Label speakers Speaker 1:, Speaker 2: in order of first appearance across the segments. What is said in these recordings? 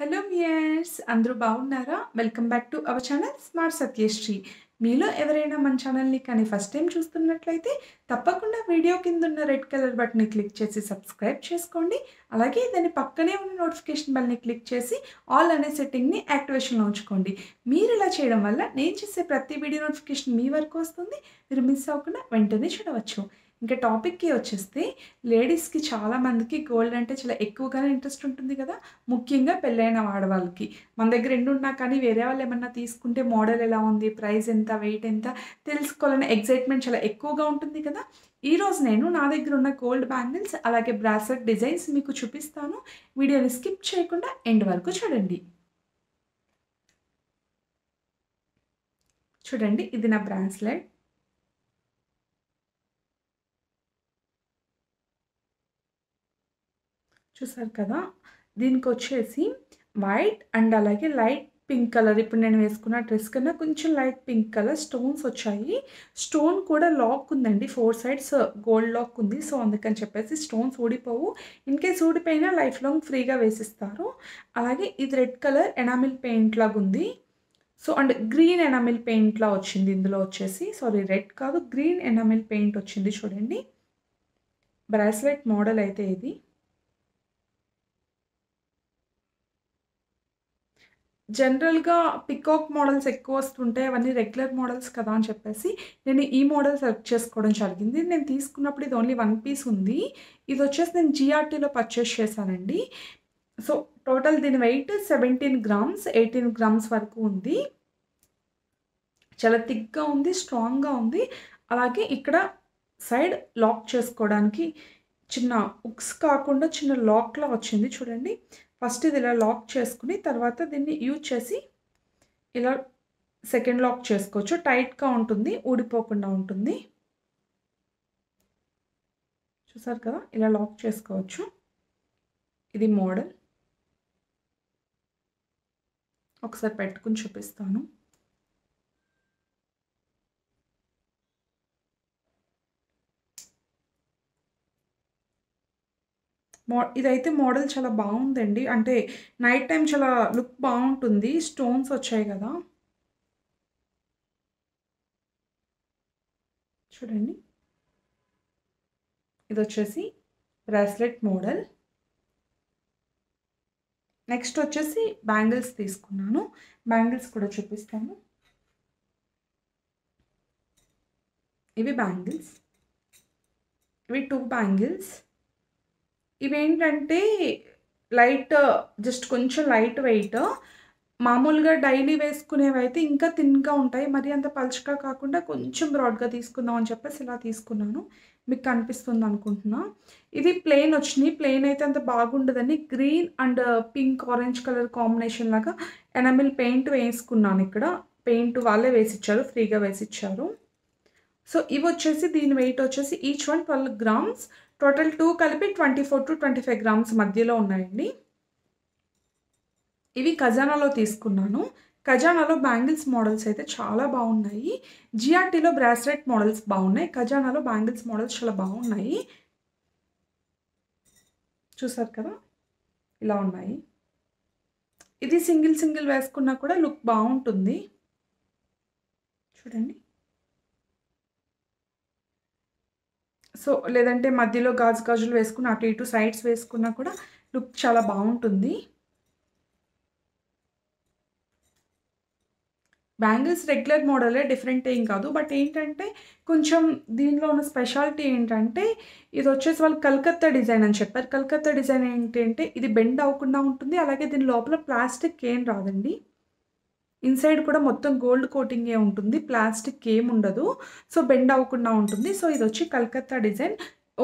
Speaker 1: hello మియర్స్ అందరూ బాగున్నారా welcome back to our channel smart Satyasri మీలో ఎవరైనా మన ఛానల్ని కానీ ఫస్ట్ టైం చూస్తున్నట్లయితే తప్పకుండా వీడియో కింద ఉన్న రెడ్ కలర్ బటన్ని క్లిక్ చేసి సబ్స్క్రైబ్ చేసుకోండి అలాగే దాని పక్కనే ఉన్న నోటిఫికేషన్ బెల్ని క్లిక్ చేసి ఆల్ అనే సెట్టింగ్ని యాక్టివేషన్లో ఉంచుకోండి మీరు ఇలా చేయడం వల్ల నేను చేసే ప్రతి వీడియో నోటిఫికేషన్ మీ వరకు వస్తుంది మీరు మిస్ అవ్వకుండా వెంటనే చూడవచ్చు ఇంకా టాపిక్కి వచ్చేస్తే లేడీస్కి చాలామందికి గోల్డ్ అంటే చాలా ఎక్కువగానే ఇంట్రెస్ట్ ఉంటుంది కదా ముఖ్యంగా పెళ్ళైన ఆడవాళ్ళకి మన దగ్గర ఎండు ఉన్నా కానీ వేరే వాళ్ళు ఏమన్నా తీసుకుంటే మోడల్ ఎలా ఉంది ప్రైస్ ఎంత వెయిట్ ఎంత తెలుసుకోవాలనే ఎగ్జైట్మెంట్ చాలా ఎక్కువగా ఉంటుంది కదా ఈరోజు నేను నా దగ్గర ఉన్న గోల్డ్ బ్యాంగిల్స్ అలాగే బ్రాస్లెట్ డిజైన్స్ మీకు చూపిస్తాను వీడియోని స్కిప్ చేయకుండా ఎండ్ వరకు చూడండి చూడండి ఇది నా బ్రాస్లెట్ చూసారు కదా దీనికి వచ్చేసి వైట్ అండ్ అలాగే లైట్ పింక్ కలర్ ఇప్పుడు నేను వేసుకున్న డ్రెస్ కన్నా కొంచెం లైట్ పింక్ కలర్ స్టోన్స్ వచ్చాయి స్టోన్ కూడా లాక్ ఉందండి ఫోర్ సైడ్స్ గోల్డ్ లాక్ ఉంది సో అందుకని చెప్పేసి స్టోన్స్ ఊడిపోవు ఇన్ కేస్ ఊడిపోయినా లైఫ్ లాంగ్ ఫ్రీగా వేసిస్తారు అలాగే ఇది రెడ్ కలర్ ఎనామిల్ పెయింట్ లాగా ఉంది సో అండ్ గ్రీన్ ఎనామిల్ పెయింట్లా వచ్చింది ఇందులో వచ్చేసి సారీ రెడ్ కాదు గ్రీన్ ఎనామిల్ పెయింట్ వచ్చింది చూడండి బ్రాస్లెట్ మోడల్ అయితే ఇది జనరల్గా పికాక్ మోడల్స్ ఎక్కువ వస్తుంటాయి అవన్నీ రెగ్యులర్ మోడల్స్ కదా అని చెప్పేసి నేను ఈ మోడల్ సెలెక్ట్ చేసుకోవడం జరిగింది నేను తీసుకున్నప్పుడు ఇది ఓన్లీ వన్ పీస్ ఉంది ఇది వచ్చేసి నేను జిఆర్టీలో పర్చేస్ చేశానండి సో టోటల్ దీని weight seventeen grams eighteen grams వరకు ఉంది చాలా థిక్గా ఉంది స్ట్రాంగ్గా ఉంది అలాగే ఇక్కడ సైడ్ లాక్ చేసుకోవడానికి చిన్న ఉక్స్ కాకుండా చిన్న లాక్లా వచ్చింది చూడండి ఫస్ట్ ఇది ఇలా లాక్ చేసుకుని తర్వాత దీన్ని యూజ్ చేసి ఇలా సెకండ్ లాక్ చేసుకోవచ్చు టైట్గా ఉంటుంది ఊడిపోకుండా ఉంటుంది చూసారు కదా ఇలా లాక్ చేసుకోవచ్చు ఇది మోడల్ ఒకసారి పెట్టుకుని చూపిస్తాను మో ఇదైతే మోడల్ చాలా బాగుందండి అంటే నైట్ టైం చాలా లుక్ బాగుంటుంది స్టోన్స్ వచ్చాయి కదా చూడండి ఇది వచ్చేసి బ్రాస్లెట్ మోడల్ నెక్స్ట్ వచ్చేసి బ్యాంగిల్స్ తీసుకున్నాను బ్యాంగిల్స్ కూడా చూపిస్తాను ఇవి బ్యాంగిల్స్ ఇవి టూ బ్యాంగిల్స్ ఇవేంటంటే లైట్ జస్ట్ కొంచెం లైట్ వెయిట్ మామూలుగా డైలీ వేసుకునేవైతే ఇంకా థిన్గా ఉంటాయి మరి అంత పలుచగా కాకుండా కొంచెం బ్రాడ్గా తీసుకుందాం అని చెప్పేసి ఇలా తీసుకున్నాను మీకు కనిపిస్తుంది అనుకుంటున్నా ఇది ప్లెయిన్ వచ్చినాయి ప్లెయిన్ అయితే అంత బాగుండదని green and pink orange colour combination లాగా ఎనమిల్ పెయింట్ వేసుకున్నాను ఇక్కడ పెయింట్ వాళ్ళే వేసిచ్చారు ఫ్రీగా వేసిచ్చారు సో ఇవి వచ్చేసి దీని వెయిట్ వచ్చేసి each one twelve grams total two కలిపి twenty four to twenty five grams మధ్యలో ఉన్నాయండి ఇవి ఖజానాలో తీసుకున్నాను ఖజానాలో బ్యాంగిల్స్ మోడల్స్ అయితే చాలా బాగున్నాయి జిఆర్టీలో బ్రాస్లెట్ మోడల్స్ బాగున్నాయి ఖజానాలో బ్యాంగిల్స్ మోడల్స్ చాలా బాగున్నాయి చూసారు కదా ఇలా ఉన్నాయి ఇది సింగిల్ సింగిల్ వేసుకున్నా కూడా లుక్ బాగుంటుంది చూడండి సో లేదంటే మధ్యలో గాజు గాజులు వేసుకుని అటు ఇటు సైడ్స్ వేసుకున్నా కూడా లుక్ చాలా బాగుంటుంది బ్యాంగిల్స్ రెగ్యులర్ మోడలే డిఫరెంట్ ఏం కాదు బట్ ఏంటంటే కొంచెం దీనిలో ఉన్న స్పెషాలిటీ ఏంటంటే ఇది వచ్చేసి వాళ్ళు కలకత్తా డిజైన్ అని చెప్పారు కలకత్తా డిజైన్ ఏంటంటే ఇది బెండ్ అవ్వకుండా ఉంటుంది అలాగే దీని లోపల ప్లాస్టిక్ ఏం రాదండి ఇన్సైడ్ కూడా మొత్తం గోల్డ్ కోటింగే ఉంటుంది ప్లాస్టిక్ ఏం ఉండదు సో బెండ్ అవ్వకుండా ఉంటుంది సో ఇది వచ్చి కలకత్తా డిజైన్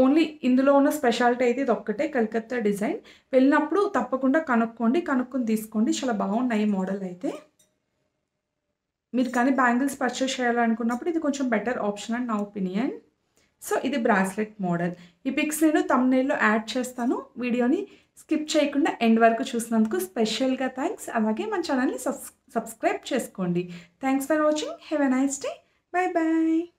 Speaker 1: ఓన్లీ ఇందులో ఉన్న స్పెషాలిటీ అయితే ఇది ఒక్కటే కలకత్తా డిజైన్ వెళ్ళినప్పుడు తప్పకుండా కనుక్కోండి కనుక్కొని తీసుకోండి చాలా బాగున్నాయి మోడల్ అయితే మీరు కానీ బ్యాంగిల్స్ పర్చేస్ చేయాలనుకున్నప్పుడు ఇది కొంచెం బెటర్ ఆప్షన్ అండ్ నా ఒపీనియన్ సో ఇది బ్రాస్లెట్ మోడల్ ఈ పిక్స్ నేను తమ్నేల్లో యాడ్ చేస్తాను వీడియోని స్కిప్ చేయకుండా ఎండ్ వరకు చూసినందుకు స్పెషల్గా థ్యాంక్స్ అలాగే మన ఛానల్ని సబ్స్క్రైబ్ చేసుకోండి thanks for watching have a nice day bye bye